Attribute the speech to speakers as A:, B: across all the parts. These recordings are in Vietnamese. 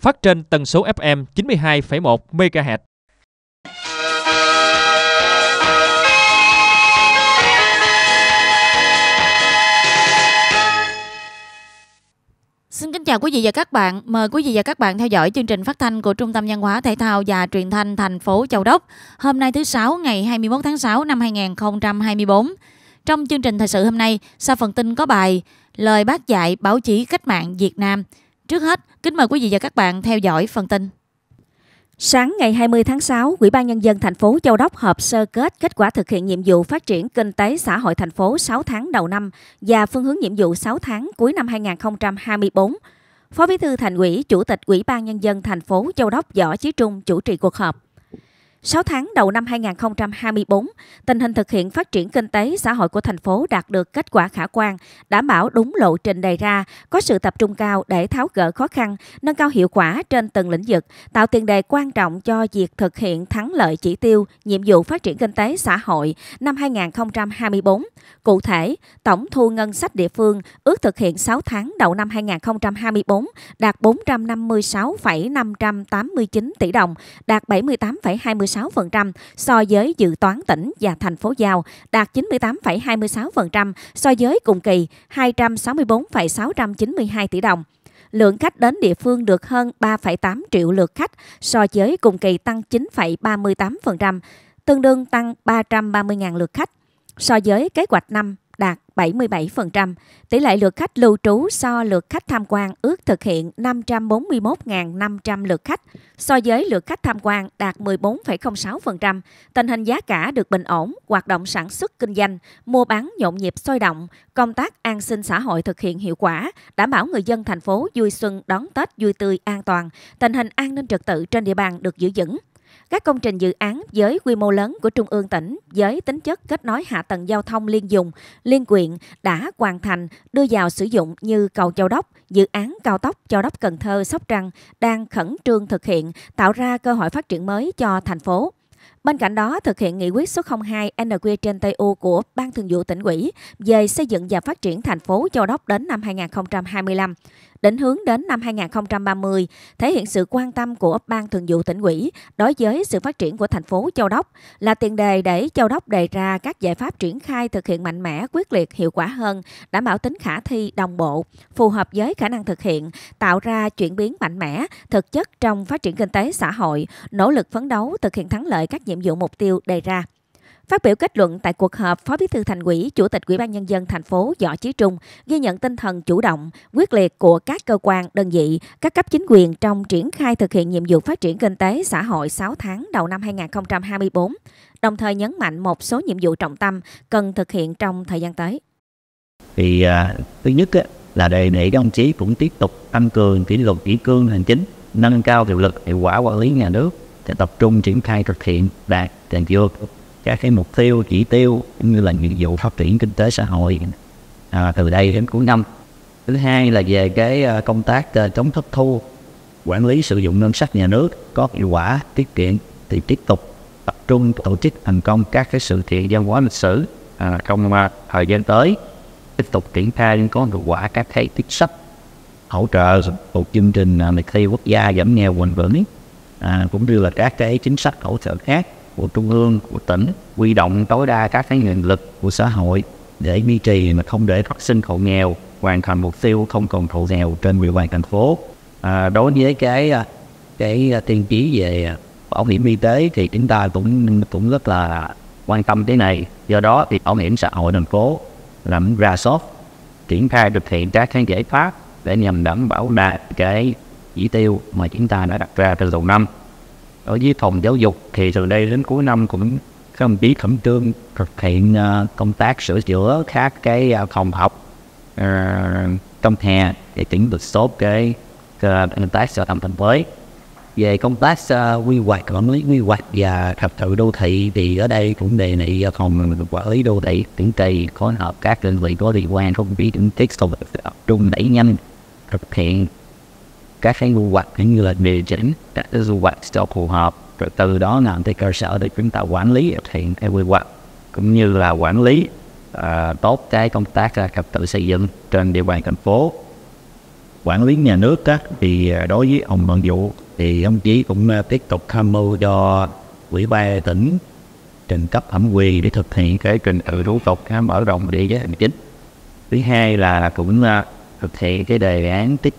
A: phát trên tần số FM 92,1 MHz.
B: Xin kính chào quý vị và các bạn. Mời quý vị và các bạn theo dõi chương trình phát thanh của Trung tâm Văn hóa Thể thao và Truyền thanh thành phố Châu Đốc. Hôm nay thứ Sáu ngày 21 tháng 6 năm 2024. Trong chương trình thời sự hôm nay, sau phần tin có bài Lời bác dạy báo chí cách mạng Việt Nam – Trước hết, kính mời quý vị và các bạn theo dõi phần tin. Sáng ngày 20 tháng 6, Ủy ban Nhân dân thành phố Châu
C: Đốc họp sơ kết kết quả thực hiện nhiệm vụ phát triển kinh tế xã hội thành phố 6 tháng đầu năm và phương hướng nhiệm vụ 6 tháng cuối năm 2024. Phó Bí thư Thành ủy, Chủ tịch Ủy ban Nhân dân thành phố Châu Đốc Võ Chí Trung chủ trì cuộc họp. 6 tháng đầu năm 2024, tình hình thực hiện phát triển kinh tế xã hội của thành phố đạt được kết quả khả quan, đảm bảo đúng lộ trình đề ra, có sự tập trung cao để tháo gỡ khó khăn, nâng cao hiệu quả trên từng lĩnh vực, tạo tiền đề quan trọng cho việc thực hiện thắng lợi chỉ tiêu, nhiệm vụ phát triển kinh tế xã hội năm 2024. Cụ thể, tổng thu ngân sách địa phương ước thực hiện 6 tháng đầu năm 2024 đạt 456,589 tỷ đồng, đạt 78,26 98,26% so với dự toán tỉnh và thành phố giao, đạt 98,26% so với cùng kỳ 264,692 tỷ đồng lượng khách đến địa phương được hơn 3,8 triệu lượt khách so với cùng kỳ tăng 9,38%, tương đương tăng 330.000 lượt khách so với kế hoạch năm 77%. Tỷ lệ lượt khách lưu trú so lượt khách tham quan ước thực hiện 541.500 lượt khách, so với lượt khách tham quan đạt 14,06%. Tình hình giá cả được bình ổn, hoạt động sản xuất kinh doanh, mua bán nhộn nhịp sôi động, công tác an sinh xã hội thực hiện hiệu quả, đảm bảo người dân thành phố vui xuân đón Tết vui tươi an toàn, tình hình an ninh trật tự trên địa bàn được giữ vững, các công trình dự án với quy mô lớn của Trung ương tỉnh với tính chất kết nối hạ tầng giao thông liên dùng, liên quyện đã hoàn thành đưa vào sử dụng như cầu Châu Đốc, dự án cao tốc Châu Đốc Cần Thơ Sóc Trăng đang khẩn trương thực hiện tạo ra cơ hội phát triển mới cho thành phố. Bên cạnh đó, thực hiện nghị quyết số 02 NQ-TU của Ban Thường vụ tỉnh ủy về xây dựng và phát triển thành phố Châu Đốc đến năm 2025 định hướng đến năm 2030, thể hiện sự quan tâm của Ban Thường vụ tỉnh ủy đối với sự phát triển của thành phố Châu Đốc là tiền đề để Châu Đốc đề ra các giải pháp triển khai thực hiện mạnh mẽ, quyết liệt, hiệu quả hơn, đảm bảo tính khả thi, đồng bộ, phù hợp với khả năng thực hiện, tạo ra chuyển biến mạnh mẽ, thực chất trong phát triển kinh tế xã hội, nỗ lực phấn đấu thực hiện thắng lợi các nhiệm vụ mục tiêu đề ra. Phát biểu kết luận tại cuộc họp, Phó Bí thư Thành ủy, Chủ tịch Ủy ban nhân dân thành phố Võ Chí Trung ghi nhận tinh thần chủ động, quyết liệt của các cơ quan, đơn vị, các cấp chính quyền trong triển khai thực hiện nhiệm vụ phát triển kinh tế xã hội 6 tháng đầu năm 2024, đồng thời nhấn mạnh một số nhiệm vụ trọng tâm cần thực hiện trong thời gian tới.
A: Thì à, thứ nhất á, là đề nghị các ông chí cũng tiếp tục tăng cường kỷ luật kỷ cương hành chính, nâng cao hiệu lực hiệu quả quản lý nhà nước để tập trung triển khai thực hiện đạt thành tiêu các cái mục tiêu chỉ tiêu cũng như là nhiệm vụ phát triển kinh tế xã hội à, từ đây đến cuối năm thứ hai là về cái à, công tác à, chống thất thu quản lý sử dụng ngân sách nhà nước có hiệu quả tiết kiệm thì tiếp tục tập trung tổ chức thành công các cái sự kiện văn hóa lịch sử à, trong à, thời gian tới tiếp tục triển khai những có hiệu quả các cái chính sách hỗ trợ một chương trình à, thi quốc gia giảm nghèo bền vững à, cũng như là các cái chính sách hỗ trợ khác của trung ương của tỉnh quy động tối đa các cái nguồn lực của xã hội để duy trì mà không để phát sinh hộ nghèo hoàn thành mục tiêu không còn hộ nghèo trên địa bàn thành phố à, đối với cái à, cái à, tiêu chí về bảo hiểm y tế thì chúng ta cũng cũng rất là quan tâm tới này do đó thì bảo hiểm xã hội thành phố làm ra soát triển khai thực hiện các cái giải pháp để nhằm đảm bảo đạt cái chỉ tiêu mà chúng ta đã đặt ra từ đầu năm ở dưới phòng giáo dục thì từ đây đến cuối năm cũng các đồng chí khẩn trương thực hiện à, công tác sửa chữa các cái à, phòng học à, trong hè để chuẩn được tốt cái công tác sở tầm thành mới về công tác quy hoạch quản lý quy hoạch và trật tự đô thị thì ở đây cũng đề nghị phòng quản lý đô thị tỉnh trì phối hợp các đơn vị có liên quan không biết những tiết tập trung đẩy nhanh thực hiện các cái quy hoạch cũng như là điều chỉnh các cái quy hoạch cho phù hợp rồi từ đó làm cái cơ sở để chúng ta quản lý thực hiện cái quy hoạch cũng như là quản lý uh, tốt cái công tác uh, trật tự xây dựng trên địa bàn thành phố quản lý nhà nước đó thì à, đối với ông Đoàn Vũ thì ông chí cũng tiếp tục tham mưu cho ủy ban tỉnh trình cấp thẩm quyền để thực hiện cái trình tự thủ tục mở rộng địa giới hành chính thứ hai là cũng thực hiện cái đề án tích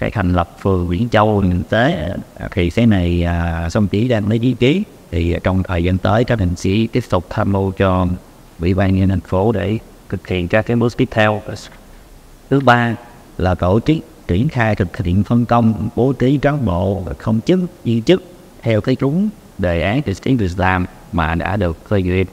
A: cái thành lập phường Nguyễn Châu Ninh Tế à, thì cái này à, xong chỉ đang lấy ý ký thì trong thời gian tới các mình sẽ tiếp tục tham mưu cho ủy ban nhân thành phố để thực hiện các cái bước tiếp theo thứ ba là tổ chức triển khai thực hiện phân công bố trí cán bộ không chức viên chức theo cái đúng đề án thực hiện việc làm mà đã được phê duyệt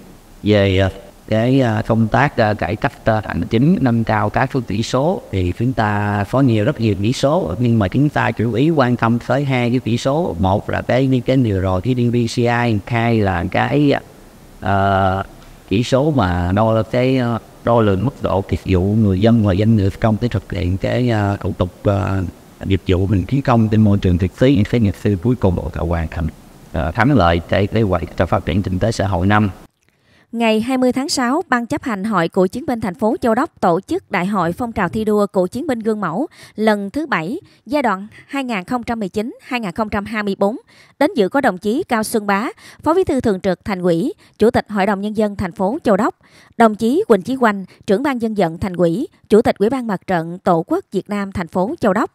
A: về à, cái à, công tác à, cải cách à, hành chính nâng cao các phương tỷ số thì chúng ta có nhiều rất nhiều chỉ số nhưng mà chúng ta chủ yếu quan tâm tới hai cái chỉ số một là cái cái điều rồi cái BCI hai là cái uh, chỉ số mà đo là cái đo lường mức độ dịch vụ người dân và doanh nghiệp trong cái thực hiện cái uh, thủ tục uh, dịch vụ mình kiến công trên môi trường thực tế sẽ nghiệp sư cuối cùng bộ hoàn thành uh, thắng lợi cái kế hoạch cho phát triển kinh tế xã hội năm
C: Ngày 20 tháng 6, Ban chấp hành Hội Cựu chiến binh thành phố Châu Đốc tổ chức Đại hội phong trào thi đua Cựu chiến binh gương mẫu lần thứ 7, giai đoạn 2019-2024. Đến dự có đồng chí Cao Xuân Bá, Phó Bí thư Thường trực Thành ủy, Chủ tịch Hội đồng Nhân dân thành phố Châu Đốc, đồng chí Quỳnh Chí Quanh, trưởng ban dân vận Thành ủy, Chủ tịch Ủy ban Mặt trận Tổ quốc Việt Nam thành phố Châu Đốc.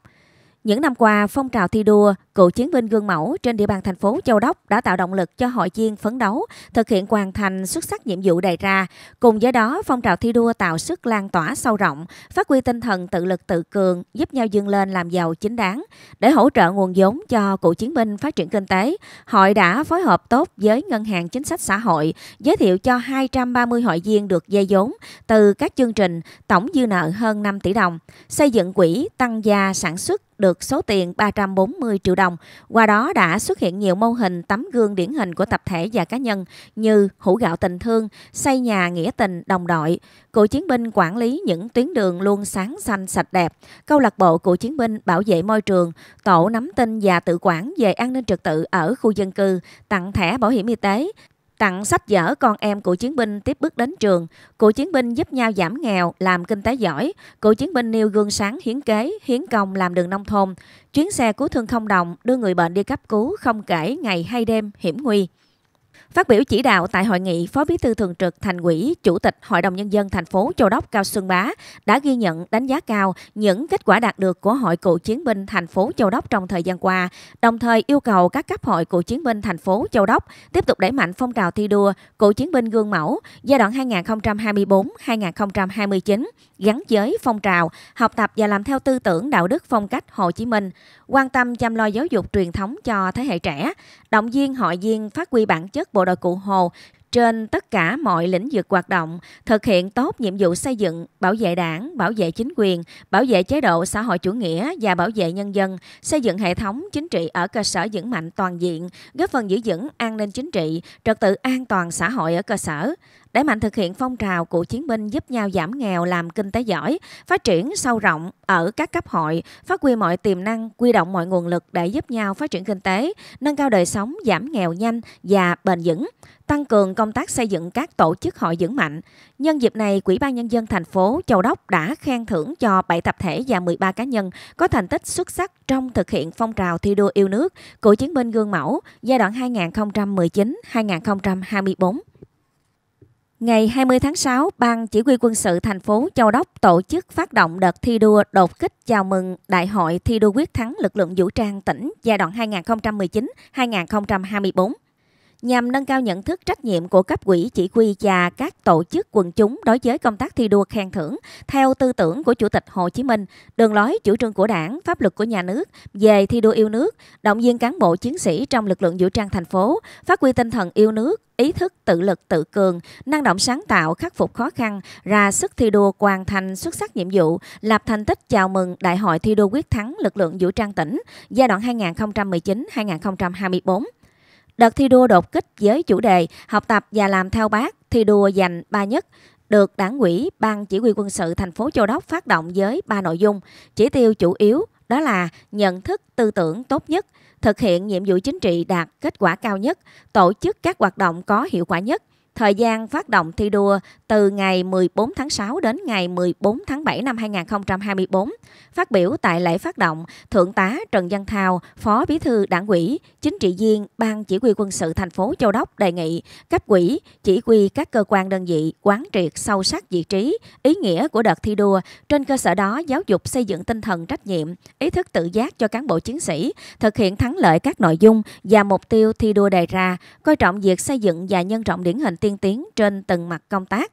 C: Những năm qua, phong trào thi đua cựu chiến binh gương mẫu trên địa bàn thành phố Châu Đốc đã tạo động lực cho hội viên phấn đấu, thực hiện hoàn thành xuất sắc nhiệm vụ đề ra. Cùng với đó, phong trào thi đua tạo sức lan tỏa sâu rộng, phát huy tinh thần tự lực tự cường, giúp nhau vươn lên làm giàu chính đáng. Để hỗ trợ nguồn vốn cho cựu chiến binh phát triển kinh tế, hội đã phối hợp tốt với Ngân hàng Chính sách Xã hội, giới thiệu cho 230 hội viên được dây vốn từ các chương trình tổng dư nợ hơn 5 tỷ đồng, xây dựng quỹ tăng gia sản xuất được số tiền 340 triệu đồng đồng. Qua đó đã xuất hiện nhiều mô hình tấm gương điển hình của tập thể và cá nhân như hũ gạo tình thương, xây nhà nghĩa tình đồng đội. Cựu chiến binh quản lý những tuyến đường luôn sáng xanh sạch đẹp. Câu lạc bộ cựu chiến binh bảo vệ môi trường, tổ nắm tin và tự quản về an ninh trật tự ở khu dân cư, tặng thẻ bảo hiểm y tế, tặng sách vở con em cựu chiến binh tiếp bước đến trường, cựu chiến binh giúp nhau giảm nghèo, làm kinh tế giỏi, cựu chiến binh nêu gương sáng hiến kế, hiến công làm đường nông thôn, chuyến xe cứu thương không đồng đưa người bệnh đi cấp cứu không kể ngày hay đêm hiểm nguy. Phát biểu chỉ đạo tại hội nghị, Phó Bí thư Thường trực Thành ủy, Chủ tịch Hội đồng Nhân dân thành phố Châu Đốc Cao Xuân Bá đã ghi nhận đánh giá cao những kết quả đạt được của Hội Cựu Chiến binh thành phố Châu Đốc trong thời gian qua, đồng thời yêu cầu các cấp hội Cựu Chiến binh thành phố Châu Đốc tiếp tục đẩy mạnh phong trào thi đua Cựu Chiến binh gương mẫu giai đoạn 2024-2029 gắn với phong trào học tập và làm theo tư tưởng đạo đức phong cách Hồ Chí Minh, quan tâm chăm lo giáo dục truyền thống cho thế hệ trẻ, động viên hội viên phát huy bản chất bộ đội Cụ Hồ trên tất cả mọi lĩnh vực hoạt động, thực hiện tốt nhiệm vụ xây dựng, bảo vệ đảng, bảo vệ chính quyền, bảo vệ chế độ xã hội chủ nghĩa và bảo vệ nhân dân, xây dựng hệ thống chính trị ở cơ sở vững mạnh toàn diện, góp phần giữ vững an ninh chính trị, trật tự an toàn xã hội ở cơ sở. Đẩy mạnh thực hiện phong trào của chiến binh giúp nhau giảm nghèo làm kinh tế giỏi, phát triển sâu rộng ở các cấp hội, phát huy mọi tiềm năng, quy động mọi nguồn lực để giúp nhau phát triển kinh tế, nâng cao đời sống, giảm nghèo nhanh và bền vững, tăng cường công tác xây dựng các tổ chức hội vững mạnh. Nhân dịp này, Quỹ ban nhân dân thành phố Châu Đốc đã khen thưởng cho 7 tập thể và 13 cá nhân có thành tích xuất sắc trong thực hiện phong trào thi đua yêu nước của chiến binh gương mẫu giai đoạn 2019-2024. Ngày 20 tháng 6, Ban Chỉ huy quân sự thành phố Châu Đốc tổ chức phát động đợt thi đua đột kích chào mừng Đại hội thi đua quyết thắng lực lượng vũ trang tỉnh giai đoạn 2019-2024 nhằm nâng cao nhận thức trách nhiệm của cấp quỹ chỉ huy và các tổ chức quần chúng đối với công tác thi đua khen thưởng theo tư tưởng của Chủ tịch Hồ Chí Minh, đường lối chủ trương của đảng, pháp luật của nhà nước về thi đua yêu nước, động viên cán bộ chiến sĩ trong lực lượng vũ trang thành phố, phát huy tinh thần yêu nước, ý thức tự lực tự cường, năng động sáng tạo, khắc phục khó khăn, ra sức thi đua hoàn thành xuất sắc nhiệm vụ, lập thành tích chào mừng Đại hội thi đua quyết thắng lực lượng vũ trang tỉnh giai đoạn 2019-2024. Đợt thi đua đột kích với chủ đề học tập và làm theo bác, thi đua giành ba nhất được đảng ủy ban chỉ huy quân sự thành phố Châu Đốc phát động với ba nội dung. Chỉ tiêu chủ yếu đó là nhận thức tư tưởng tốt nhất, thực hiện nhiệm vụ chính trị đạt kết quả cao nhất, tổ chức các hoạt động có hiệu quả nhất, Thời gian phát động thi đua từ ngày 14 tháng 6 đến ngày 14 tháng 7 năm 2024. Phát biểu tại lễ phát động, Thượng tá Trần Văn Thao, Phó Bí thư Đảng ủy, chính trị viên Ban Chỉ huy quân sự thành phố Châu Đốc đề nghị cấp quỹ chỉ huy các cơ quan đơn vị quán triệt sâu sắc vị trí, ý nghĩa của đợt thi đua, trên cơ sở đó giáo dục xây dựng tinh thần trách nhiệm, ý thức tự giác cho cán bộ chiến sĩ, thực hiện thắng lợi các nội dung và mục tiêu thi đua đề ra, coi trọng việc xây dựng và nhân rộng điển hình tiên tiến trên từng mặt công tác.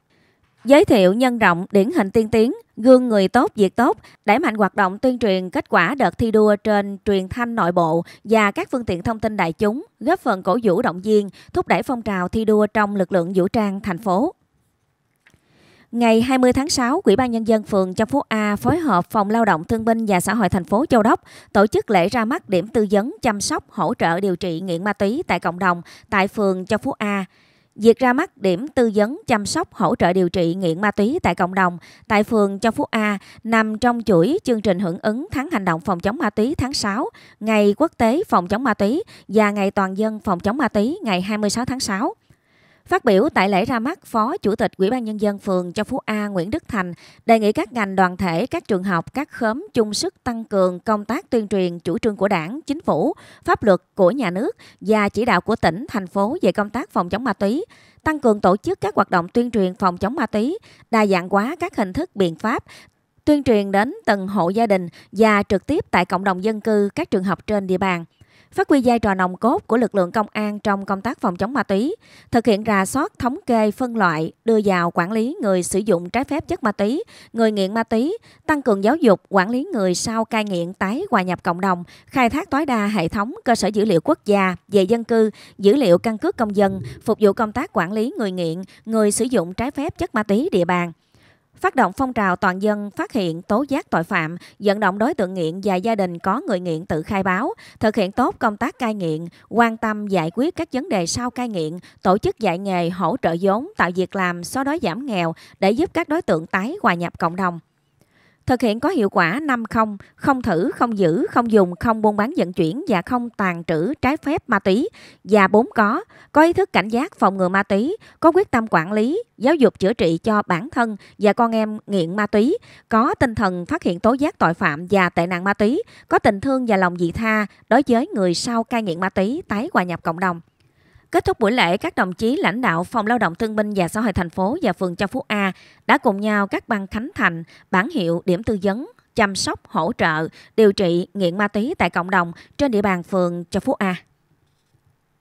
C: Giới thiệu nhân rộng điển hình tiên tiến, gương người tốt việc tốt, đẩy mạnh hoạt động tuyên truyền kết quả đợt thi đua trên truyền thanh nội bộ và các phương tiện thông tin đại chúng, góp phần cổ vũ động viên, thúc đẩy phong trào thi đua trong lực lượng vũ trang thành phố. Ngày 20 tháng 6, Ủy ban Nhân dân phường Châu Phú A phối hợp Phòng Lao động Thương binh và Xã hội thành phố Châu Đốc tổ chức lễ ra mắt điểm tư vấn chăm sóc, hỗ trợ điều trị nghiện ma túy tại cộng đồng tại phường Châu Phú A. Việc ra mắt điểm tư vấn chăm sóc hỗ trợ điều trị nghiện ma túy tại cộng đồng tại phường Châu Phú A nằm trong chuỗi chương trình hưởng ứng tháng hành động phòng chống ma túy tháng 6, ngày quốc tế phòng chống ma túy và ngày toàn dân phòng chống ma túy ngày 26 tháng 6. Phát biểu tại lễ ra mắt, Phó Chủ tịch Ủy ban Nhân dân phường Châu Phú A Nguyễn Đức Thành đề nghị các ngành đoàn thể, các trường học, các khóm chung sức tăng cường công tác tuyên truyền chủ trương của đảng, chính phủ, pháp luật của nhà nước và chỉ đạo của tỉnh, thành phố về công tác phòng chống ma túy, tăng cường tổ chức các hoạt động tuyên truyền phòng chống ma túy, đa dạng hóa các hình thức biện pháp, tuyên truyền đến từng hộ gia đình và trực tiếp tại cộng đồng dân cư các trường học trên địa bàn phát huy vai trò nòng cốt của lực lượng công an trong công tác phòng chống ma túy, thực hiện rà soát, thống kê, phân loại, đưa vào quản lý người sử dụng trái phép chất ma túy, người nghiện ma túy, tăng cường giáo dục, quản lý người sau cai nghiện tái hòa nhập cộng đồng, khai thác tối đa hệ thống cơ sở dữ liệu quốc gia về dân cư, dữ liệu căn cước công dân, phục vụ công tác quản lý người nghiện, người sử dụng trái phép chất ma túy địa bàn. Phát động phong trào toàn dân phát hiện tố giác tội phạm, vận động đối tượng nghiện và gia đình có người nghiện tự khai báo, thực hiện tốt công tác cai nghiện, quan tâm giải quyết các vấn đề sau cai nghiện, tổ chức dạy nghề, hỗ trợ vốn, tạo việc làm, so đói giảm nghèo để giúp các đối tượng tái hòa nhập cộng đồng. Thực hiện có hiệu quả 5 không, không thử, không giữ, không dùng, không buôn bán vận chuyển và không tàn trữ trái phép ma túy. Và bốn có, có ý thức cảnh giác phòng ngừa ma túy, có quyết tâm quản lý, giáo dục chữa trị cho bản thân và con em nghiện ma túy, có tinh thần phát hiện tố giác tội phạm và tệ nạn ma túy, có tình thương và lòng dị tha đối với người sau cai nghiện ma túy tái hòa nhập cộng đồng. Kết thúc buổi lễ, các đồng chí lãnh đạo Phòng Lao động Thương binh và Xã hội thành phố và phường Châu Phú A đã cùng nhau các băng khánh thành, bản hiệu, điểm tư vấn, chăm sóc, hỗ trợ, điều trị nghiện ma túy tại cộng đồng trên địa bàn phường Châu Phú A.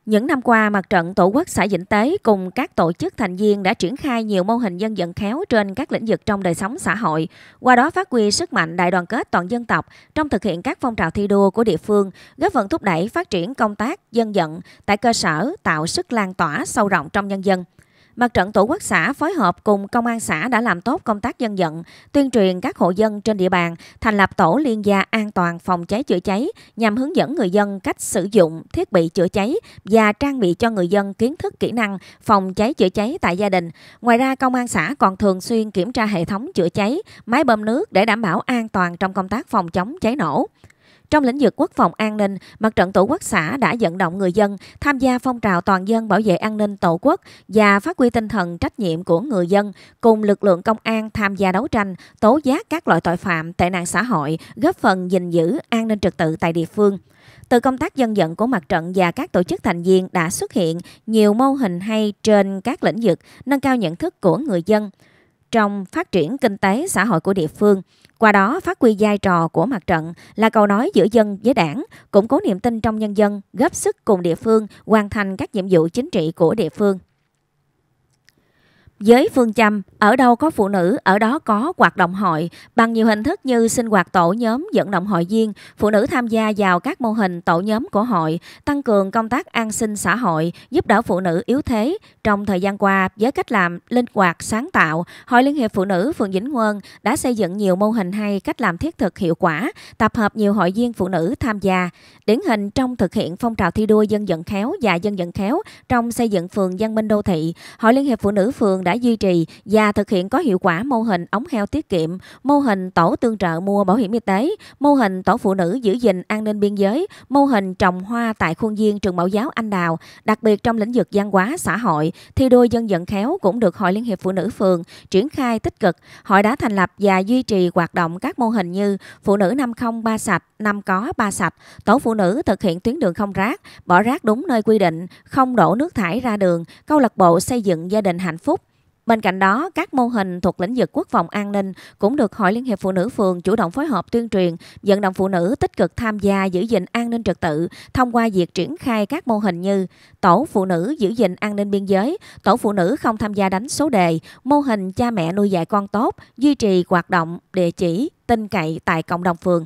C: Những năm qua, Mặt trận Tổ quốc xã Vĩnh Tế cùng các tổ chức thành viên đã triển khai nhiều mô hình dân vận khéo trên các lĩnh vực trong đời sống xã hội, qua đó phát huy sức mạnh đại đoàn kết toàn dân tộc trong thực hiện các phong trào thi đua của địa phương, góp phần thúc đẩy phát triển công tác dân vận tại cơ sở, tạo sức lan tỏa sâu rộng trong nhân dân. Mặt trận Tổ quốc xã phối hợp cùng Công an xã đã làm tốt công tác dân vận, tuyên truyền các hộ dân trên địa bàn thành lập tổ liên gia an toàn phòng cháy chữa cháy nhằm hướng dẫn người dân cách sử dụng thiết bị chữa cháy và trang bị cho người dân kiến thức kỹ năng phòng cháy chữa cháy tại gia đình. Ngoài ra, Công an xã còn thường xuyên kiểm tra hệ thống chữa cháy, máy bơm nước để đảm bảo an toàn trong công tác phòng chống cháy nổ. Trong lĩnh vực quốc phòng an ninh, Mặt trận Tổ quốc xã đã vận động người dân tham gia phong trào toàn dân bảo vệ an ninh Tổ quốc và phát huy tinh thần trách nhiệm của người dân cùng lực lượng công an tham gia đấu tranh, tố giác các loại tội phạm, tệ nạn xã hội, góp phần gìn giữ an ninh trật tự tại địa phương. Từ công tác dân vận của mặt trận và các tổ chức thành viên đã xuất hiện nhiều mô hình hay trên các lĩnh vực, nâng cao nhận thức của người dân trong phát triển kinh tế xã hội của địa phương. Qua đó phát huy vai trò của mặt trận là cầu nói giữa dân với đảng, củng cố niềm tin trong nhân dân, góp sức cùng địa phương hoàn thành các nhiệm vụ chính trị của địa phương. Với phương châm, ở đâu có phụ nữ, ở đó có hoạt động hội, bằng nhiều hình thức như sinh hoạt tổ nhóm dẫn động hội viên, phụ nữ tham gia vào các mô hình tổ nhóm của hội, tăng cường công tác an sinh xã hội, giúp đỡ phụ nữ yếu thế. Trong thời gian qua, với cách làm linh hoạt, sáng tạo, Hội Liên hiệp Phụ nữ phường Vĩnh Huân đã xây dựng nhiều mô hình hay cách làm thiết thực hiệu quả, tập hợp nhiều hội viên phụ nữ tham gia. Điển hình trong thực hiện phong trào thi đua dân vận khéo và dân vận khéo trong xây dựng phường dân Minh Đô Thị, Hội Liên hiệp Phụ nữ phường đã đã duy trì và thực hiện có hiệu quả mô hình ống heo tiết kiệm, mô hình tổ tương trợ mua bảo hiểm y tế, mô hình tổ phụ nữ giữ gìn an ninh biên giới, mô hình trồng hoa tại khuôn viên trường mẫu giáo Anh Đào, đặc biệt trong lĩnh vực văn hóa xã hội, thi đua dân vận khéo cũng được Hội Liên hiệp Phụ nữ phường triển khai tích cực. Hội đã thành lập và duy trì hoạt động các mô hình như phụ nữ năm không ba sạch, năm có ba sạch, tổ phụ nữ thực hiện tuyến đường không rác, bỏ rác đúng nơi quy định, không đổ nước thải ra đường, câu lạc bộ xây dựng gia đình hạnh phúc Bên cạnh đó, các mô hình thuộc lĩnh vực quốc phòng an ninh cũng được Hội Liên hiệp Phụ nữ phường chủ động phối hợp tuyên truyền, vận động phụ nữ tích cực tham gia giữ gìn an ninh trật tự thông qua việc triển khai các mô hình như tổ phụ nữ giữ gìn an ninh biên giới, tổ phụ nữ không tham gia đánh số đề, mô hình cha mẹ nuôi dạy con tốt, duy trì hoạt động, địa chỉ, tin cậy tại cộng đồng phường.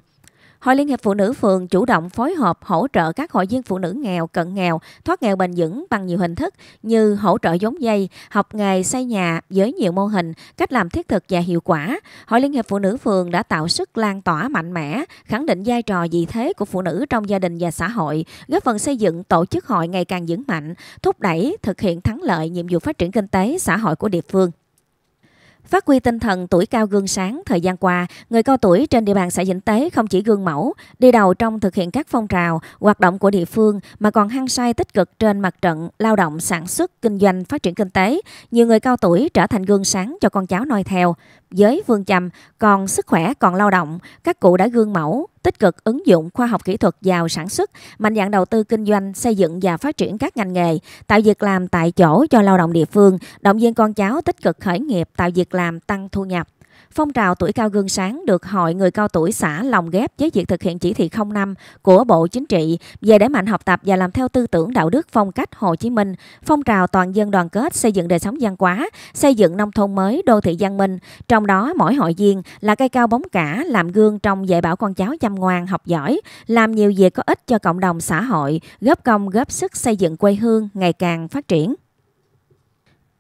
C: Hội Liên hiệp Phụ nữ phường chủ động phối hợp hỗ trợ các hội viên phụ nữ nghèo, cận nghèo, thoát nghèo bền vững bằng nhiều hình thức như hỗ trợ giống dây, học nghề xây nhà với nhiều mô hình, cách làm thiết thực và hiệu quả. Hội Liên hiệp Phụ nữ phường đã tạo sức lan tỏa mạnh mẽ, khẳng định vai trò vị thế của phụ nữ trong gia đình và xã hội, góp phần xây dựng tổ chức hội ngày càng vững mạnh, thúc đẩy thực hiện thắng lợi nhiệm vụ phát triển kinh tế xã hội của địa phương. Phát huy tinh thần tuổi cao gương sáng, thời gian qua, người cao tuổi trên địa bàn xã Vĩnh Tế không chỉ gương mẫu, đi đầu trong thực hiện các phong trào, hoạt động của địa phương mà còn hăng say tích cực trên mặt trận lao động, sản xuất, kinh doanh, phát triển kinh tế. Nhiều người cao tuổi trở thành gương sáng cho con cháu noi theo. Với Vương Chầm, còn sức khỏe còn lao động, các cụ đã gương mẫu, tích cực ứng dụng khoa học kỹ thuật vào sản xuất, mạnh dạng đầu tư kinh doanh, xây dựng và phát triển các ngành nghề, tạo việc làm tại chỗ cho lao động địa phương, động viên con cháu tích cực khởi nghiệp, tạo việc làm, tăng thu nhập. Phong trào tuổi cao gương sáng được Hội người cao tuổi xã lòng ghép với việc thực hiện chỉ thị 05 của Bộ Chính trị về đẩy mạnh học tập và làm theo tư tưởng đạo đức phong cách Hồ Chí Minh, phong trào toàn dân đoàn kết xây dựng đời sống văn hóa, xây dựng nông thôn mới, đô thị văn minh. Trong đó, mỗi hội viên là cây cao bóng cả, làm gương trong dạy bảo con cháu chăm ngoan, học giỏi, làm nhiều việc có ích cho cộng đồng xã hội, góp công góp sức xây dựng quê hương ngày càng phát triển.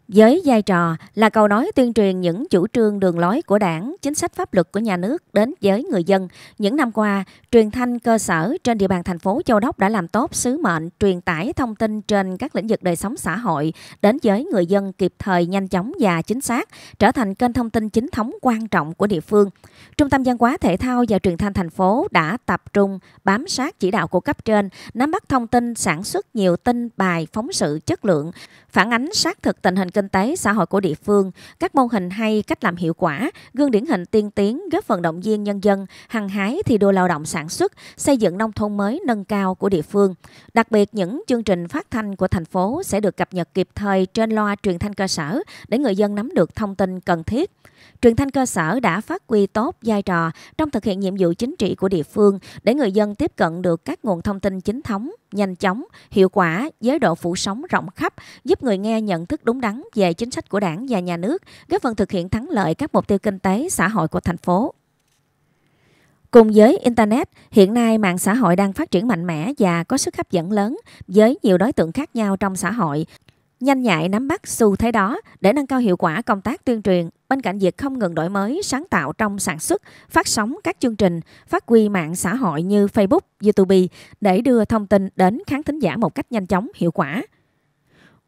C: Với vai trò là cầu nói tuyên truyền những chủ trương đường lối của đảng, chính sách pháp luật của nhà nước đến với người dân, những năm qua, truyền thanh cơ sở trên địa bàn thành phố Châu Đốc đã làm tốt sứ mệnh truyền tải thông tin trên các lĩnh vực đời sống xã hội đến với người dân kịp thời, nhanh chóng và chính xác, trở thành kênh thông tin chính thống quan trọng của địa phương. Trung tâm văn hóa thể thao và truyền thanh thành phố đã tập trung bám sát chỉ đạo của cấp trên, nắm bắt thông tin, sản xuất nhiều tin bài phóng sự chất lượng, phản ánh sát thực tình hình kinh tế, xã hội của địa phương, các mô hình hay cách làm hiệu quả, gương điển hình tiên tiến góp phần động viên nhân dân hăng hái thi đua lao động sản xuất, xây dựng nông thôn mới nâng cao của địa phương. Đặc biệt những chương trình phát thanh của thành phố sẽ được cập nhật kịp thời trên loa truyền thanh cơ sở để người dân nắm được thông tin cần thiết. Trường thanh cơ sở đã phát huy tốt vai trò trong thực hiện nhiệm vụ chính trị của địa phương để người dân tiếp cận được các nguồn thông tin chính thống, nhanh chóng, hiệu quả, với độ phủ sóng rộng khắp, giúp người nghe nhận thức đúng đắn về chính sách của đảng và nhà nước, góp phần thực hiện thắng lợi các mục tiêu kinh tế, xã hội của thành phố. Cùng với Internet, hiện nay mạng xã hội đang phát triển mạnh mẽ và có sức hấp dẫn lớn với nhiều đối tượng khác nhau trong xã hội nhanh nhạy nắm bắt xu thế đó để nâng cao hiệu quả công tác tuyên truyền bên cạnh việc không ngừng đổi mới sáng tạo trong sản xuất phát sóng các chương trình phát huy mạng xã hội như facebook youtube để đưa thông tin đến khán thính giả một cách nhanh chóng hiệu quả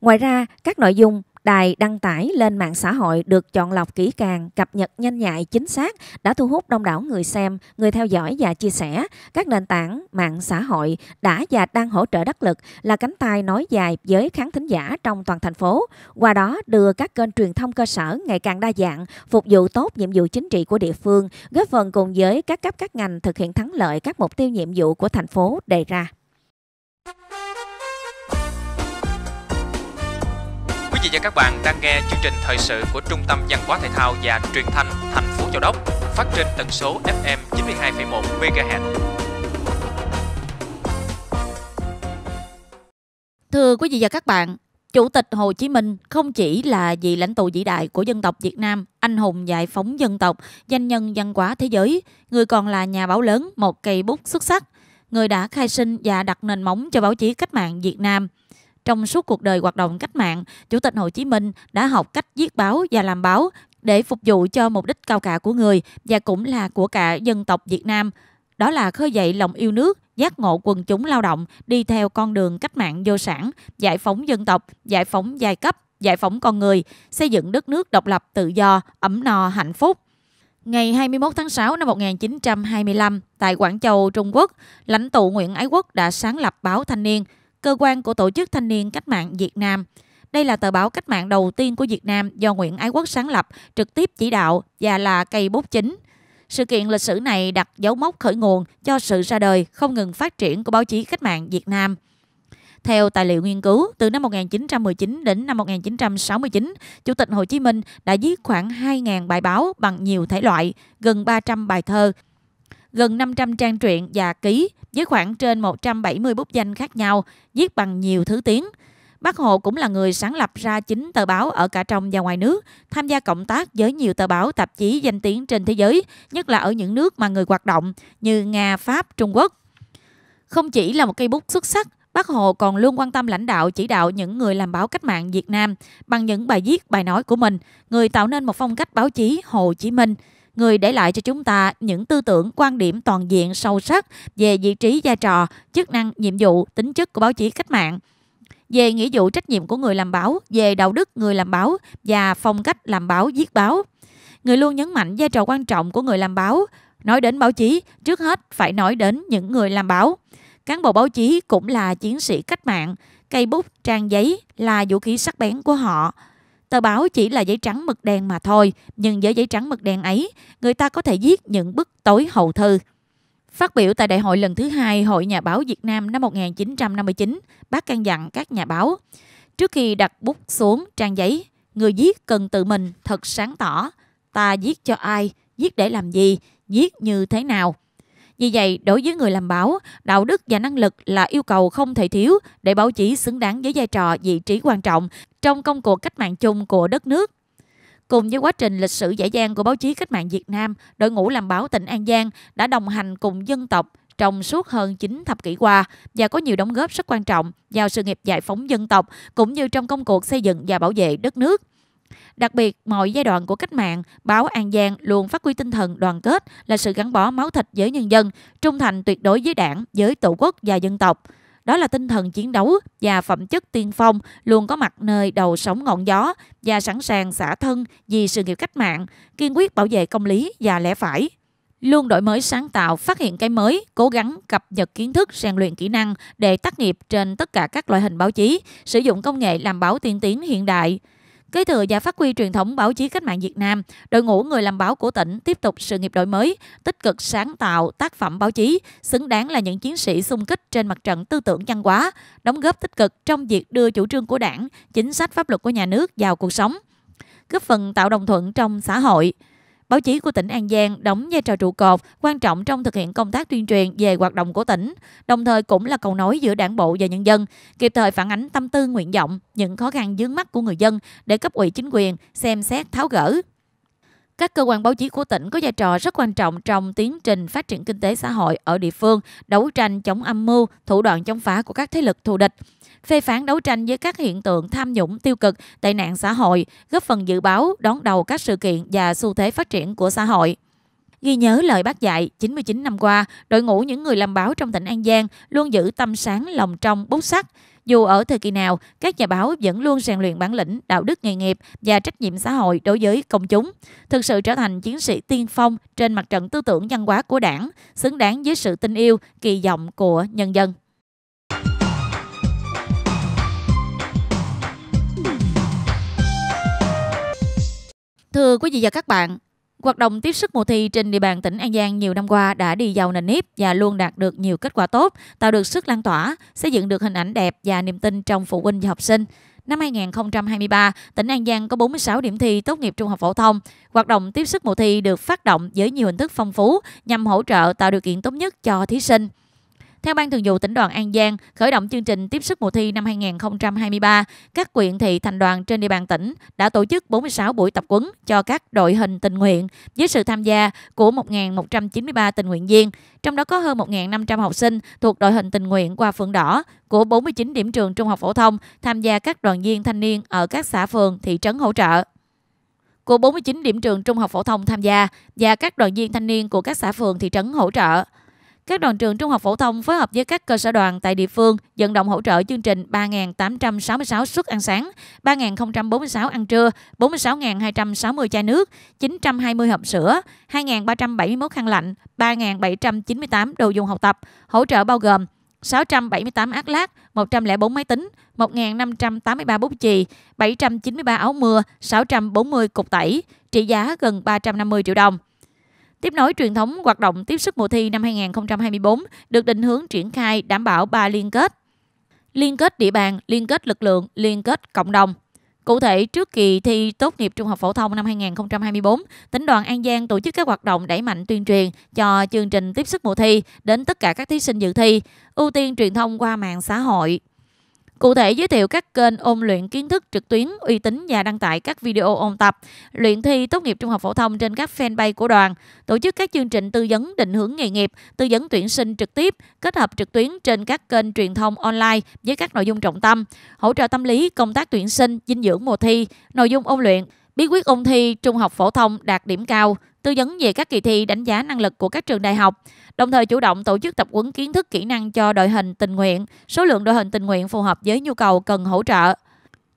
C: ngoài ra các nội dung Đài đăng tải lên mạng xã hội được chọn lọc kỹ càng, cập nhật nhanh nhạy, chính xác đã thu hút đông đảo người xem, người theo dõi và chia sẻ. Các nền tảng mạng xã hội đã và đang hỗ trợ đắc lực là cánh tay nói dài với khán thính giả trong toàn thành phố. Qua đó đưa các kênh truyền thông cơ sở ngày càng đa dạng, phục vụ tốt nhiệm vụ chính trị của địa phương, góp phần cùng với các cấp các ngành thực hiện thắng lợi các mục tiêu nhiệm vụ của thành phố đề ra.
A: và các bạn đang nghe chương trình thời sự của Trung tâm Văn hóa Thể thao và Truyền thanh thành phố Châu Đốc phát trên tần số FM 92,1 MHz.
B: Thưa quý vị và các bạn, Chủ tịch Hồ Chí Minh không chỉ là vị lãnh tụ vĩ đại của dân tộc Việt Nam, anh hùng giải phóng dân tộc, danh nhân văn hóa thế giới, người còn là nhà báo lớn, một cây bút xuất sắc, người đã khai sinh và đặt nền móng cho báo chí cách mạng Việt Nam – trong suốt cuộc đời hoạt động cách mạng, Chủ tịch Hồ Chí Minh đã học cách viết báo và làm báo để phục vụ cho mục đích cao cả của người và cũng là của cả dân tộc Việt Nam. Đó là khơi dậy lòng yêu nước, giác ngộ quần chúng lao động đi theo con đường cách mạng vô sản, giải phóng dân tộc, giải phóng giai cấp, giải phóng con người, xây dựng đất nước độc lập, tự do, ấm no, hạnh phúc. Ngày 21 tháng 6 năm 1925, tại Quảng Châu, Trung Quốc, lãnh tụ Nguyễn Ái Quốc đã sáng lập báo Thanh niên – cơ quan của Tổ chức Thanh niên Cách mạng Việt Nam. Đây là tờ báo cách mạng đầu tiên của Việt Nam do Nguyễn Ái Quốc sáng lập, trực tiếp chỉ đạo và là cây bút chính. Sự kiện lịch sử này đặt dấu mốc khởi nguồn cho sự ra đời không ngừng phát triển của báo chí cách mạng Việt Nam. Theo tài liệu nghiên cứu, từ năm 1919 đến năm 1969, Chủ tịch Hồ Chí Minh đã viết khoảng 2.000 bài báo bằng nhiều thể loại, gần 300 bài thơ, gần 500 trang truyện và ký với khoảng trên 170 bút danh khác nhau, viết bằng nhiều thứ tiếng. Bác Hồ cũng là người sáng lập ra chính tờ báo ở cả trong và ngoài nước, tham gia cộng tác với nhiều tờ báo tạp chí danh tiếng trên thế giới, nhất là ở những nước mà người hoạt động như Nga, Pháp, Trung Quốc. Không chỉ là một cây bút xuất sắc, Bác Hồ còn luôn quan tâm lãnh đạo chỉ đạo những người làm báo cách mạng Việt Nam bằng những bài viết, bài nói của mình, người tạo nên một phong cách báo chí Hồ Chí Minh – người để lại cho chúng ta những tư tưởng quan điểm toàn diện sâu sắc về vị trí vai trò, chức năng, nhiệm vụ, tính chất của báo chí cách mạng về nghĩa vụ trách nhiệm của người làm báo, về đạo đức người làm báo và phong cách làm báo viết báo. Người luôn nhấn mạnh vai trò quan trọng của người làm báo. Nói đến báo chí, trước hết phải nói đến những người làm báo. Cán bộ báo chí cũng là chiến sĩ cách mạng, cây bút, trang giấy là vũ khí sắc bén của họ. Tờ báo chỉ là giấy trắng mực đen mà thôi, nhưng với giấy trắng mực đen ấy, người ta có thể viết những bức tối hậu thư. Phát biểu tại đại hội lần thứ hai Hội Nhà báo Việt Nam năm 1959, bác căn dặn các nhà báo, trước khi đặt bút xuống trang giấy, người viết cần tự mình thật sáng tỏ, ta viết cho ai, viết để làm gì, viết như thế nào. Vì vậy, đối với người làm báo, đạo đức và năng lực là yêu cầu không thể thiếu để báo chí xứng đáng với vai trò vị trí quan trọng trong công cuộc cách mạng chung của đất nước. Cùng với quá trình lịch sử giải dàng của báo chí cách mạng Việt Nam, đội ngũ làm báo tỉnh An Giang đã đồng hành cùng dân tộc trong suốt hơn 9 thập kỷ qua và có nhiều đóng góp rất quan trọng vào sự nghiệp giải phóng dân tộc cũng như trong công cuộc xây dựng và bảo vệ đất nước. Đặc biệt, mọi giai đoạn của cách mạng, báo An Giang luôn phát huy tinh thần đoàn kết là sự gắn bó máu thịt với nhân dân, trung thành tuyệt đối với đảng, với tổ quốc và dân tộc. Đó là tinh thần chiến đấu và phẩm chất tiên phong luôn có mặt nơi đầu sóng ngọn gió và sẵn sàng xả thân vì sự nghiệp cách mạng, kiên quyết bảo vệ công lý và lẽ phải luôn đổi mới sáng tạo, phát hiện cái mới, cố gắng cập nhật kiến thức, rèn luyện kỹ năng để tác nghiệp trên tất cả các loại hình báo chí, sử dụng công nghệ làm báo tiên tiến hiện đại. Kế thừa và phát huy truyền thống báo chí cách mạng Việt Nam, đội ngũ người làm báo của tỉnh tiếp tục sự nghiệp đổi mới, tích cực sáng tạo tác phẩm báo chí, xứng đáng là những chiến sĩ xung kích trên mặt trận tư tưởng văn hóa, đóng góp tích cực trong việc đưa chủ trương của đảng, chính sách pháp luật của nhà nước vào cuộc sống góp phần tạo đồng thuận trong xã hội. Báo chí của tỉnh An Giang đóng vai trò trụ cột quan trọng trong thực hiện công tác tuyên truyền về hoạt động của tỉnh, đồng thời cũng là cầu nối giữa đảng bộ và nhân dân, kịp thời phản ánh tâm tư nguyện vọng, những khó khăn vướng mắt của người dân để cấp ủy chính quyền xem xét tháo gỡ. Các cơ quan báo chí của tỉnh có vai trò rất quan trọng trong tiến trình phát triển kinh tế xã hội ở địa phương, đấu tranh chống âm mưu, thủ đoạn chống phá của các thế lực thù địch, phê phán đấu tranh với các hiện tượng tham nhũng tiêu cực, tệ nạn xã hội, góp phần dự báo, đón đầu các sự kiện và xu thế phát triển của xã hội. Ghi nhớ lời bác dạy, 99 năm qua, đội ngũ những người làm báo trong tỉnh An Giang luôn giữ tâm sáng lòng trong bút sắc, dù ở thời kỳ nào, các nhà báo vẫn luôn rèn luyện bản lĩnh, đạo đức nghề nghiệp và trách nhiệm xã hội đối với công chúng, thực sự trở thành chiến sĩ tiên phong trên mặt trận tư tưởng văn hóa của đảng, xứng đáng với sự tin yêu, kỳ vọng của nhân dân. Thưa quý vị và các bạn, Hoạt động tiếp sức mùa thi trên địa bàn tỉnh An Giang nhiều năm qua đã đi vào nền nếp và luôn đạt được nhiều kết quả tốt, tạo được sức lan tỏa, xây dựng được hình ảnh đẹp và niềm tin trong phụ huynh và học sinh. Năm 2023, tỉnh An Giang có 46 điểm thi tốt nghiệp trung học phổ thông. Hoạt động tiếp sức mùa thi được phát động với nhiều hình thức phong phú nhằm hỗ trợ tạo điều kiện tốt nhất cho thí sinh. Theo Ban Thường vụ tỉnh đoàn An Giang, khởi động chương trình tiếp sức mùa thi năm 2023, các quyện thị thành đoàn trên địa bàn tỉnh đã tổ chức 46 buổi tập quấn cho các đội hình tình nguyện với sự tham gia của 1.193 tình nguyện viên, trong đó có hơn 1.500 học sinh thuộc đội hình tình nguyện qua phường đỏ của 49 điểm trường trung học phổ thông tham gia các đoàn viên thanh niên ở các xã phường, thị trấn hỗ trợ của 49 điểm trường trung học phổ thông tham gia và các đoàn viên thanh niên của các xã phường thị trấn hỗ trợ. Các đoàn trường trung học phổ thông phối hợp với các cơ sở đoàn tại địa phương vận động hỗ trợ chương trình 3.866 suất ăn sáng, 3.046 ăn trưa, 46.260 chai nước, 920 hộp sữa, 2.371 khăn lạnh, 3.798 đồ dùng học tập, hỗ trợ bao gồm 678 át lát, 104 máy tính, 1.583 bút chì, 793 áo mưa, 640 cục tẩy, trị giá gần 350 triệu đồng. Tiếp nối truyền thống hoạt động tiếp sức mùa thi năm 2024 được định hướng triển khai đảm bảo 3 liên kết. Liên kết địa bàn, liên kết lực lượng, liên kết cộng đồng. Cụ thể, trước kỳ thi tốt nghiệp trung học phổ thông năm 2024, tỉnh đoàn An Giang tổ chức các hoạt động đẩy mạnh tuyên truyền cho chương trình tiếp sức mùa thi đến tất cả các thí sinh dự thi, ưu tiên truyền thông qua mạng xã hội. Cụ thể giới thiệu các kênh ôn luyện kiến thức trực tuyến uy tín và đăng tải các video ôn tập, luyện thi tốt nghiệp trung học phổ thông trên các fanpage của đoàn, tổ chức các chương trình tư vấn định hướng nghề nghiệp, tư vấn tuyển sinh trực tiếp, kết hợp trực tuyến trên các kênh truyền thông online với các nội dung trọng tâm, hỗ trợ tâm lý, công tác tuyển sinh, dinh dưỡng mùa thi, nội dung ôn luyện, bí quyết ôn thi trung học phổ thông đạt điểm cao, tư vấn về các kỳ thi đánh giá năng lực của các trường đại học, đồng thời chủ động tổ chức tập huấn kiến thức kỹ năng cho đội hình tình nguyện, số lượng đội hình tình nguyện phù hợp với nhu cầu cần hỗ trợ.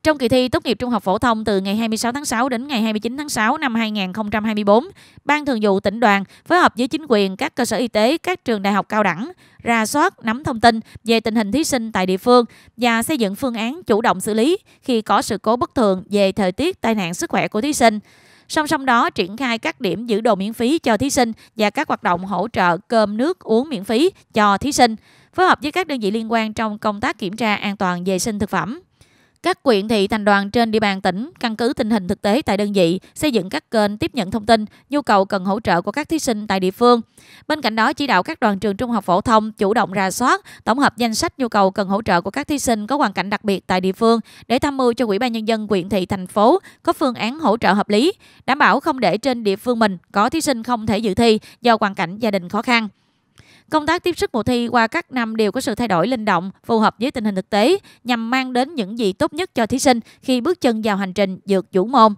B: Trong kỳ thi tốt nghiệp trung học phổ thông từ ngày 26 tháng 6 đến ngày 29 tháng 6 năm 2024, Ban Thường vụ tỉnh đoàn phối hợp với chính quyền, các cơ sở y tế, các trường đại học cao đẳng ra soát, nắm thông tin về tình hình thí sinh tại địa phương và xây dựng phương án chủ động xử lý khi có sự cố bất thường về thời tiết, tai nạn sức khỏe của thí sinh. Song song đó triển khai các điểm giữ đồ miễn phí cho thí sinh và các hoạt động hỗ trợ cơm nước uống miễn phí cho thí sinh, phối hợp với các đơn vị liên quan trong công tác kiểm tra an toàn vệ sinh thực phẩm. Các quyện thị thành đoàn trên địa bàn tỉnh căn cứ tình hình thực tế tại đơn vị, xây dựng các kênh tiếp nhận thông tin, nhu cầu cần hỗ trợ của các thí sinh tại địa phương. Bên cạnh đó chỉ đạo các đoàn trường trung học phổ thông chủ động ra soát, tổng hợp danh sách nhu cầu cần hỗ trợ của các thí sinh có hoàn cảnh đặc biệt tại địa phương để tham mưu cho Ủy ban nhân dân quyện thị thành phố có phương án hỗ trợ hợp lý, đảm bảo không để trên địa phương mình có thí sinh không thể dự thi do hoàn cảnh gia đình khó khăn. Công tác tiếp sức mùa thi qua các năm đều có sự thay đổi linh động, phù hợp với tình hình thực tế nhằm mang đến những gì tốt nhất cho thí sinh khi bước chân vào hành trình dược chủ môn.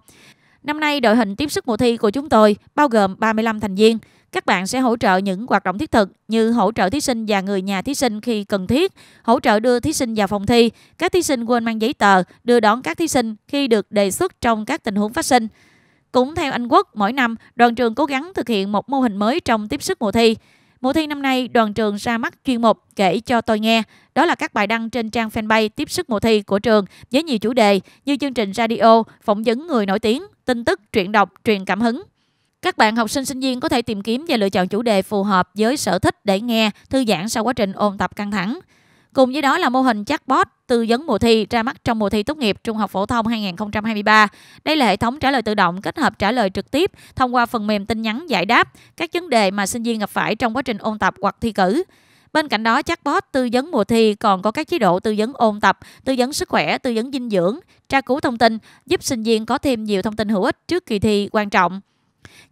B: Năm nay, đội hình tiếp sức mùa thi của chúng tôi bao gồm 35 thành viên. Các bạn sẽ hỗ trợ những hoạt động thiết thực như hỗ trợ thí sinh và người nhà thí sinh khi cần thiết, hỗ trợ đưa thí sinh vào phòng thi, các thí sinh quên mang giấy tờ, đưa đón các thí sinh khi được đề xuất trong các tình huống phát sinh. Cũng theo Anh Quốc, mỗi năm, đoàn trường cố gắng thực hiện một mô hình mới trong tiếp sức mùa thi. Mùa thi năm nay, đoàn trường ra mắt chuyên mục Kể cho tôi nghe. Đó là các bài đăng trên trang fanpage tiếp sức mùa thi của trường với nhiều chủ đề như chương trình radio, phỏng vấn người nổi tiếng, tin tức, truyện đọc, truyền cảm hứng. Các bạn học sinh sinh viên có thể tìm kiếm và lựa chọn chủ đề phù hợp với sở thích để nghe, thư giãn sau quá trình ôn tập căng thẳng. Cùng với đó là mô hình chatbot tư vấn mùa thi ra mắt trong mùa thi tốt nghiệp trung học phổ thông 2023. Đây là hệ thống trả lời tự động kết hợp trả lời trực tiếp thông qua phần mềm tin nhắn giải đáp các vấn đề mà sinh viên gặp phải trong quá trình ôn tập hoặc thi cử. Bên cạnh đó, chatbot tư vấn mùa thi còn có các chế độ tư vấn ôn tập, tư vấn sức khỏe, tư vấn dinh dưỡng, tra cứu thông tin, giúp sinh viên có thêm nhiều thông tin hữu ích trước kỳ thi quan trọng.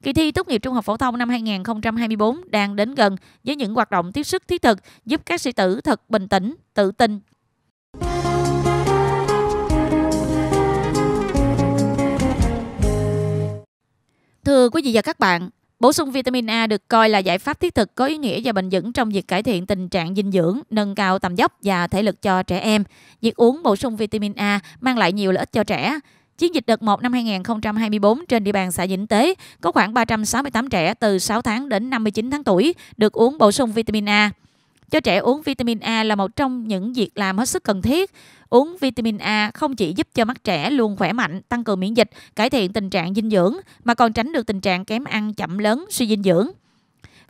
B: Kỳ thi tốt nghiệp trung học phổ thông năm 2024 đang đến gần với những hoạt động tiếp sức thiết thực giúp các sĩ tử thật bình tĩnh, tự tin. Thưa quý vị và các bạn, Bổ sung vitamin A được coi là giải pháp thiết thực có ý nghĩa và bền vững trong việc cải thiện tình trạng dinh dưỡng, nâng cao tầm dốc và thể lực cho trẻ em. Việc uống bổ sung vitamin A mang lại nhiều lợi ích cho trẻ. Chiến dịch đợt 1 năm 2024 trên địa bàn xã Vĩnh Tế có khoảng 368 trẻ từ 6 tháng đến 59 tháng tuổi được uống bổ sung vitamin A. Cho trẻ uống vitamin A là một trong những việc làm hết sức cần thiết. Uống vitamin A không chỉ giúp cho mắt trẻ luôn khỏe mạnh, tăng cường miễn dịch, cải thiện tình trạng dinh dưỡng mà còn tránh được tình trạng kém ăn, chậm lớn, suy dinh dưỡng.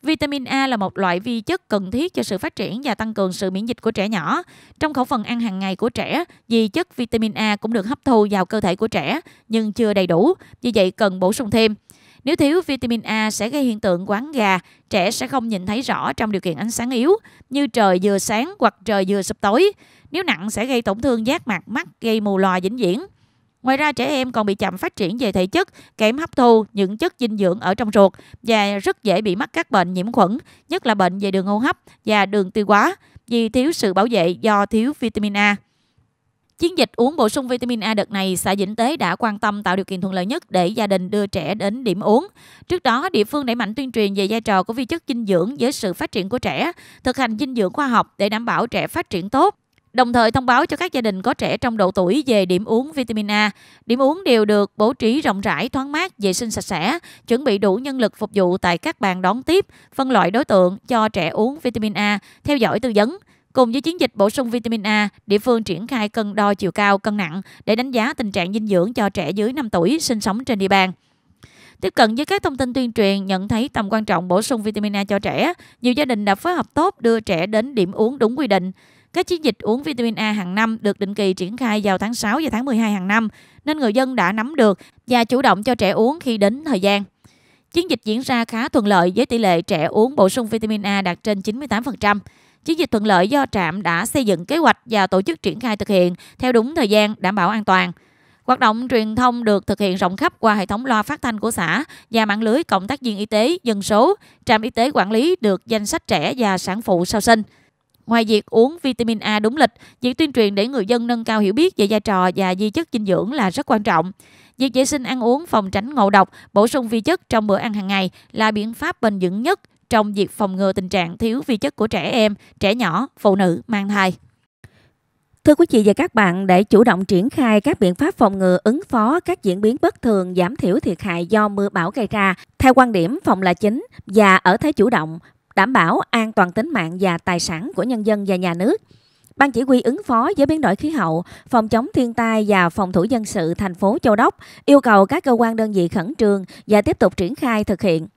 B: Vitamin A là một loại vi chất cần thiết cho sự phát triển và tăng cường sự miễn dịch của trẻ nhỏ. Trong khẩu phần ăn hàng ngày của trẻ, vi chất vitamin A cũng được hấp thu vào cơ thể của trẻ nhưng chưa đầy đủ, vì vậy cần bổ sung thêm. Nếu thiếu vitamin A sẽ gây hiện tượng quán gà, trẻ sẽ không nhìn thấy rõ trong điều kiện ánh sáng yếu như trời vừa sáng hoặc trời vừa sập tối. Nếu nặng sẽ gây tổn thương giác mạc mắt, gây mù lòa vĩnh viễn. Ngoài ra trẻ em còn bị chậm phát triển về thể chất, kém hấp thu những chất dinh dưỡng ở trong ruột và rất dễ bị mắc các bệnh nhiễm khuẩn, nhất là bệnh về đường hô hấp và đường tiêu hóa vì thiếu sự bảo vệ do thiếu vitamin A. Chiến dịch uống bổ sung vitamin A đợt này, xã Vĩnh Tế đã quan tâm tạo điều kiện thuận lợi nhất để gia đình đưa trẻ đến điểm uống. Trước đó, địa phương đẩy mạnh tuyên truyền về vai trò của vi chất dinh dưỡng với sự phát triển của trẻ, thực hành dinh dưỡng khoa học để đảm bảo trẻ phát triển tốt, Đồng thời thông báo cho các gia đình có trẻ trong độ tuổi về điểm uống vitamin A. Điểm uống đều được bố trí rộng rãi, thoáng mát, vệ sinh sạch sẽ, chuẩn bị đủ nhân lực phục vụ tại các bàn đón tiếp, phân loại đối tượng cho trẻ uống vitamin A, theo dõi tư vấn. Cùng với chiến dịch bổ sung vitamin A, địa phương triển khai cân đo chiều cao, cân nặng để đánh giá tình trạng dinh dưỡng cho trẻ dưới 5 tuổi sinh sống trên địa bàn. Tiếp cận với các thông tin tuyên truyền, nhận thấy tầm quan trọng bổ sung vitamin A cho trẻ, nhiều gia đình đã phối hợp tốt đưa trẻ đến điểm uống đúng quy định. Các chiến dịch uống vitamin A hàng năm được định kỳ triển khai vào tháng 6 và tháng 12 hàng năm, nên người dân đã nắm được và chủ động cho trẻ uống khi đến thời gian. Chiến dịch diễn ra khá thuận lợi với tỷ lệ trẻ uống bổ sung vitamin A đạt trên 98%. Chiến dịch thuận lợi do trạm đã xây dựng kế hoạch và tổ chức triển khai thực hiện theo đúng thời gian đảm bảo an toàn. Hoạt động truyền thông được thực hiện rộng khắp qua hệ thống loa phát thanh của xã và mạng lưới cộng tác viên y tế, dân số, trạm y tế quản lý được danh sách trẻ và sản phụ sau sinh. Ngoài việc uống vitamin A đúng lịch, việc tuyên truyền để người dân nâng cao hiểu biết về vai trò và di chất dinh dưỡng là rất quan trọng. Việc vệ sinh ăn uống phòng tránh ngộ độc, bổ sung vi chất trong bữa ăn hàng ngày là biện pháp bền vững nhất trong việc phòng ngừa tình trạng thiếu vi chất của trẻ em, trẻ nhỏ, phụ nữ mang thai.
C: Thưa quý vị và các bạn, để chủ động triển khai các biện pháp phòng ngừa ứng phó các diễn biến bất thường giảm thiểu thiệt hại do mưa bão gây ra, theo quan điểm phòng là chính và ở thế chủ động, đảm bảo an toàn tính mạng và tài sản của nhân dân và nhà nước. Ban chỉ huy ứng phó với biến đổi khí hậu, phòng chống thiên tai và phòng thủ dân sự thành phố Châu Đốc yêu cầu các cơ quan đơn vị khẩn trương và tiếp tục triển khai thực hiện.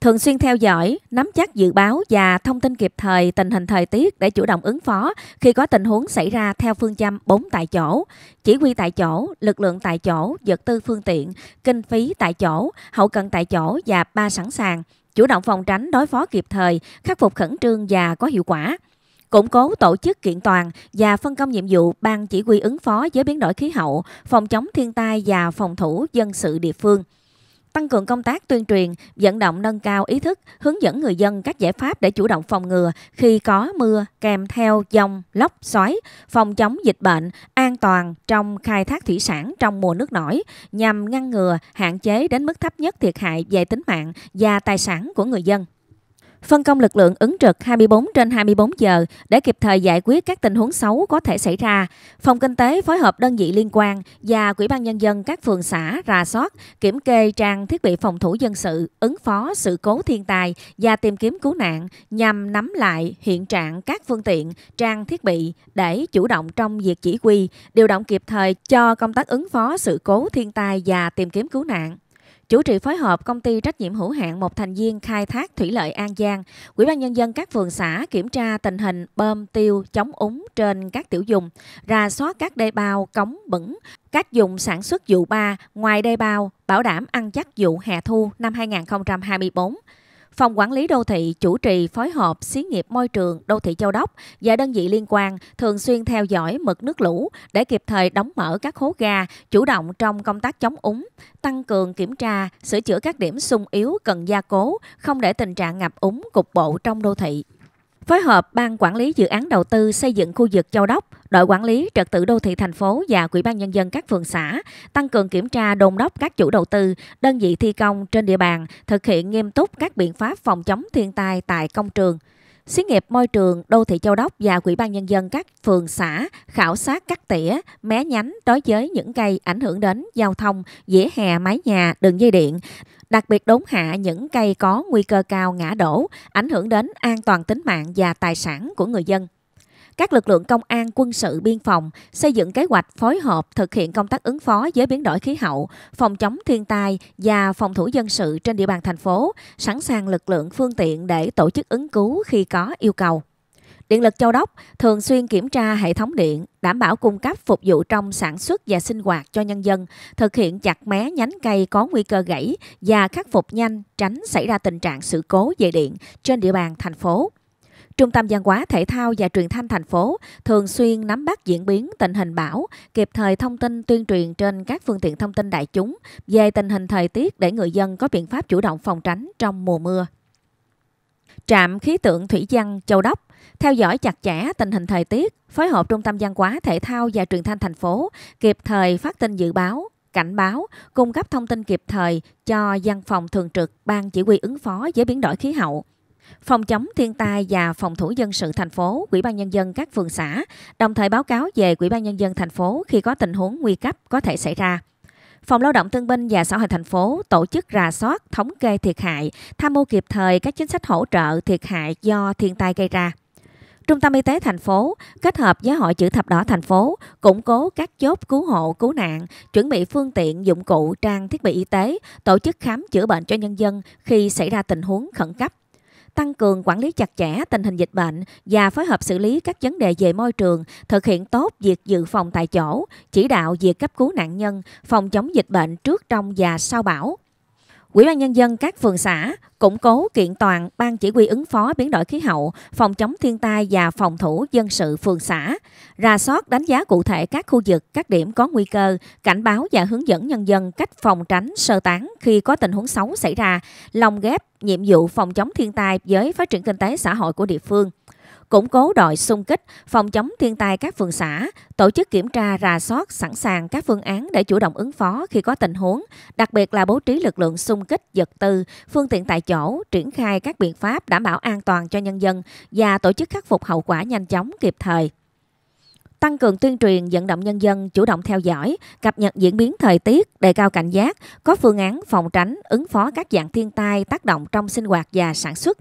C: Thường xuyên theo dõi, nắm chắc dự báo và thông tin kịp thời tình hình thời tiết để chủ động ứng phó khi có tình huống xảy ra theo phương châm 4 tại chỗ, chỉ huy tại chỗ, lực lượng tại chỗ, vật tư phương tiện, kinh phí tại chỗ, hậu cần tại chỗ và ba sẵn sàng – chủ động phòng tránh đối phó kịp thời, khắc phục khẩn trương và có hiệu quả củng cố tổ chức kiện toàn và phân công nhiệm vụ ban chỉ huy ứng phó với biến đổi khí hậu, phòng chống thiên tai và phòng thủ dân sự địa phương tăng cường công tác tuyên truyền, vận động nâng cao ý thức, hướng dẫn người dân các giải pháp để chủ động phòng ngừa khi có mưa kèm theo dòng, lốc, xoáy, phòng chống dịch bệnh, an toàn trong khai thác thủy sản trong mùa nước nổi nhằm ngăn ngừa, hạn chế đến mức thấp nhất thiệt hại về tính mạng và tài sản của người dân. Phân công lực lượng ứng trực 24 trên 24 giờ để kịp thời giải quyết các tình huống xấu có thể xảy ra. Phòng Kinh tế phối hợp đơn vị liên quan và Quỹ ban Nhân dân các phường xã rà soát, kiểm kê trang thiết bị phòng thủ dân sự, ứng phó sự cố thiên tai và tìm kiếm cứu nạn nhằm nắm lại hiện trạng các phương tiện, trang thiết bị để chủ động trong việc chỉ huy, điều động kịp thời cho công tác ứng phó sự cố thiên tai và tìm kiếm cứu nạn chủ trì phối hợp công ty trách nhiệm hữu hạn một thành viên khai thác thủy lợi An Giang, Ủy ban nhân dân các phường xã kiểm tra tình hình bơm tiêu chống úng trên các tiểu dùng, ra soát các đê bao cống bẩn, các dùng sản xuất vụ ba ngoài đê bao, bảo đảm ăn chắc vụ hè thu năm 2024. Phòng Quản lý Đô thị chủ trì phối hợp xí nghiệp môi trường đô thị Châu Đốc và đơn vị liên quan thường xuyên theo dõi mực nước lũ để kịp thời đóng mở các hố ga, chủ động trong công tác chống úng, tăng cường kiểm tra, sửa chữa các điểm sung yếu cần gia cố, không để tình trạng ngập úng cục bộ trong đô thị phối hợp Ban Quản lý Dự án Đầu tư xây dựng khu vực Châu Đốc, Đội Quản lý Trật tự Đô thị thành phố và Quỹ ban Nhân dân các phường xã tăng cường kiểm tra đồn đốc các chủ đầu tư, đơn vị thi công trên địa bàn thực hiện nghiêm túc các biện pháp phòng chống thiên tai tại công trường. Xí nghiệp môi trường đô thị Châu Đốc và Quỹ ban nhân dân các phường xã khảo sát các tỉa, mé nhánh đối với những cây ảnh hưởng đến giao thông, dĩa hè mái nhà, đường dây điện, đặc biệt đốn hạ những cây có nguy cơ cao ngã đổ, ảnh hưởng đến an toàn tính mạng và tài sản của người dân. Các lực lượng công an, quân sự, biên phòng xây dựng kế hoạch phối hợp thực hiện công tác ứng phó với biến đổi khí hậu, phòng chống thiên tai và phòng thủ dân sự trên địa bàn thành phố, sẵn sàng lực lượng phương tiện để tổ chức ứng cứu khi có yêu cầu. Điện lực Châu Đốc thường xuyên kiểm tra hệ thống điện, đảm bảo cung cấp phục vụ trong sản xuất và sinh hoạt cho nhân dân, thực hiện chặt mé nhánh cây có nguy cơ gãy và khắc phục nhanh tránh xảy ra tình trạng sự cố về điện trên địa bàn thành phố. Trung tâm Văn hóa Thể thao và Truyền thanh thành phố thường xuyên nắm bắt diễn biến tình hình bão, kịp thời thông tin tuyên truyền trên các phương tiện thông tin đại chúng về tình hình thời tiết để người dân có biện pháp chủ động phòng tránh trong mùa mưa. Trạm khí tượng Thủy Văn Châu Đốc theo dõi chặt chẽ tình hình thời tiết, phối hợp Trung tâm Văn hóa Thể thao và Truyền thanh thành phố kịp thời phát tin dự báo, cảnh báo, cung cấp thông tin kịp thời cho văn phòng thường trực Ban Chỉ huy ứng phó với biến đổi khí hậu. Phòng chống thiên tai và phòng thủ dân sự thành phố, Ủy ban nhân dân các phường xã, đồng thời báo cáo về Ủy ban nhân dân thành phố khi có tình huống nguy cấp có thể xảy ra. Phòng Lao động Thương binh và Xã hội thành phố tổ chức rà soát, thống kê thiệt hại, tham mưu kịp thời các chính sách hỗ trợ thiệt hại do thiên tai gây ra. Trung tâm Y tế thành phố kết hợp với Hội chữ thập đỏ thành phố củng cố các chốt cứu hộ, cứu nạn, chuẩn bị phương tiện, dụng cụ, trang thiết bị y tế, tổ chức khám chữa bệnh cho nhân dân khi xảy ra tình huống khẩn cấp tăng cường quản lý chặt chẽ tình hình dịch bệnh và phối hợp xử lý các vấn đề về môi trường, thực hiện tốt việc dự phòng tại chỗ, chỉ đạo việc cấp cứu nạn nhân, phòng chống dịch bệnh trước, trong và sau bão, Quỹ ban nhân dân các phường xã củng cố kiện toàn ban chỉ huy ứng phó biến đổi khí hậu, phòng chống thiên tai và phòng thủ dân sự phường xã, ra soát đánh giá cụ thể các khu vực, các điểm có nguy cơ, cảnh báo và hướng dẫn nhân dân cách phòng tránh sơ tán khi có tình huống xấu xảy ra, lồng ghép nhiệm vụ phòng chống thiên tai với phát triển kinh tế xã hội của địa phương củng cố đội xung kích, phòng chống thiên tai các phường xã, tổ chức kiểm tra rà soát sẵn sàng các phương án để chủ động ứng phó khi có tình huống, đặc biệt là bố trí lực lượng xung kích vật tư, phương tiện tại chỗ, triển khai các biện pháp đảm bảo an toàn cho nhân dân và tổ chức khắc phục hậu quả nhanh chóng kịp thời tăng cường tuyên truyền vận động nhân dân chủ động theo dõi, cập nhật diễn biến thời tiết, đề cao cảnh giác, có phương án phòng tránh, ứng phó các dạng thiên tai tác động trong sinh hoạt và sản xuất.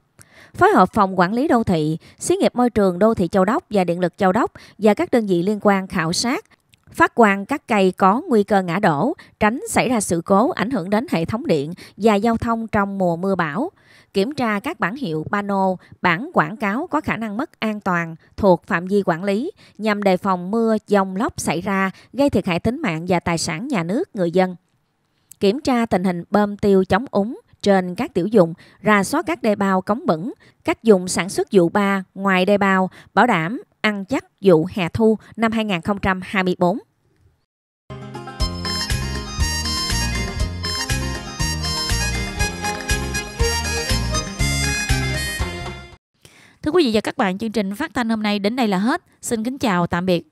C: Phối hợp phòng quản lý đô thị, xí nghiệp môi trường đô thị Châu Đốc và điện lực Châu Đốc và các đơn vị liên quan khảo sát, phát quang các cây có nguy cơ ngã đổ, tránh xảy ra sự cố ảnh hưởng đến hệ thống điện và giao thông trong mùa mưa bão. Kiểm tra các bản hiệu pano, bản quảng cáo có khả năng mất an toàn thuộc phạm vi quản lý nhằm đề phòng mưa, dông lốc xảy ra gây thiệt hại tính mạng và tài sản nhà nước người dân. Kiểm tra tình hình bơm tiêu chống úng, trên các tiểu dùng, ra soát các đề bào cống bẩn, các dùng sản xuất vụ ba ngoài đề bào bảo đảm ăn chắc vụ hè thu năm 2024.
B: Thưa quý vị và các bạn, chương trình phát thanh hôm nay đến đây là hết. Xin kính chào, tạm biệt.